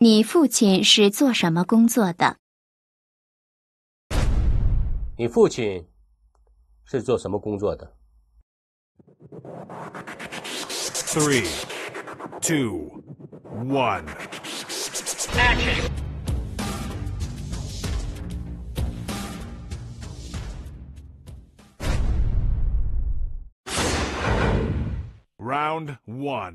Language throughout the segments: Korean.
你父亲是做什么工作的？你父亲是做什么工作的？Three, two, one. Action. Round one.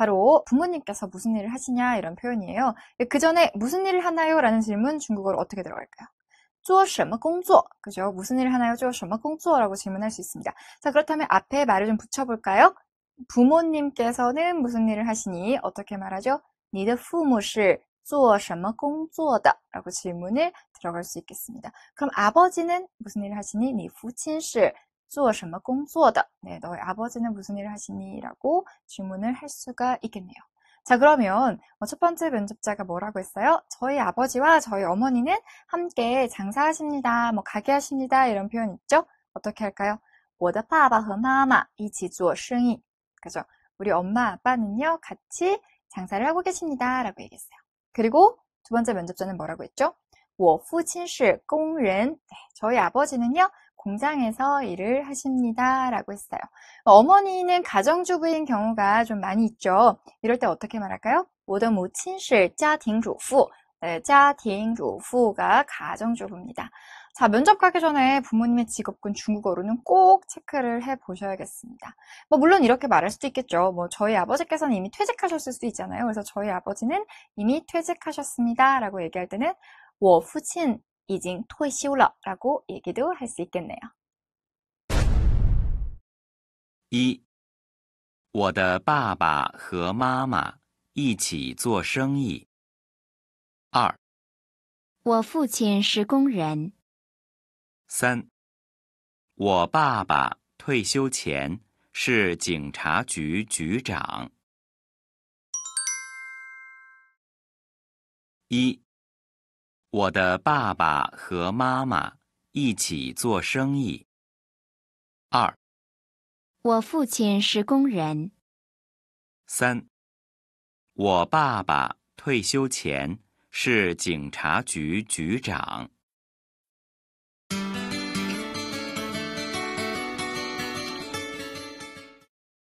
바로 부모님께서 무슨 일을 하시냐 이런 표현이에요. 예, 그 전에 무슨 일을 하나요? 라는 질문 중국어로 어떻게 들어갈까요? 做什么工作? 그죠? 무슨 일을 하나요? 做什么工作? 라고 질문할 수 있습니다. 자, 그렇다면 앞에 말을 좀 붙여볼까요? 부모님께서는 무슨 일을 하시니? 어떻게 말하죠? 你的父母是做什么工作的? 라고 질문을 들어갈 수 있겠습니다. 그럼 아버지는 무슨 일을 하시니? 你父亲是做什么工作的? 네, 너의 아버지는 무슨 일을 하시니? 라고 질문을 할 수가 있겠네요. 자, 그러면 어, 첫 번째 면접자가 뭐라고 했어요? 저희 아버지와 저희 어머니는 함께 장사하십니다. 뭐 가게 하십니다. 이런 표현 있죠? 어떻게 할까요? 我的爸爸和妈妈一起做生意. 그죠? 우리 엄마 아빠는요 같이 장사를 하고 계십니다라고 얘기했어요. 그리고 두 번째 면접자는 뭐라고 했죠? 我父亲是工人. 네, 저희 아버지는요 공장에서 일을 하십니다. 라고 했어요. 어머니는 가정주부인 경우가 좀 많이 있죠. 이럴 때 어떻게 말할까요? 我的母亲是家庭主妇. 네, 家庭主妇가 가정주부입니다. 자, 면접 가기 전에 부모님의 직업군 중국어로는 꼭 체크를 해 보셔야겠습니다. 뭐, 물론 이렇게 말할 수도 있겠죠. 뭐, 저희 아버지께서는 이미 퇴직하셨을 수도 있잖아요. 그래서 저희 아버지는 이미 퇴직하셨습니다. 라고 얘기할 때는 我父亲已经退休了，大哥也给都还是跟的啊。一，我的爸爸和妈妈一起做生意。二，我父亲是工人。三，我爸爸退休前是警察局局长。一。我的爸爸和妈妈一起做生意。二，我父亲是工人。三，我爸爸退休前是警察局局长。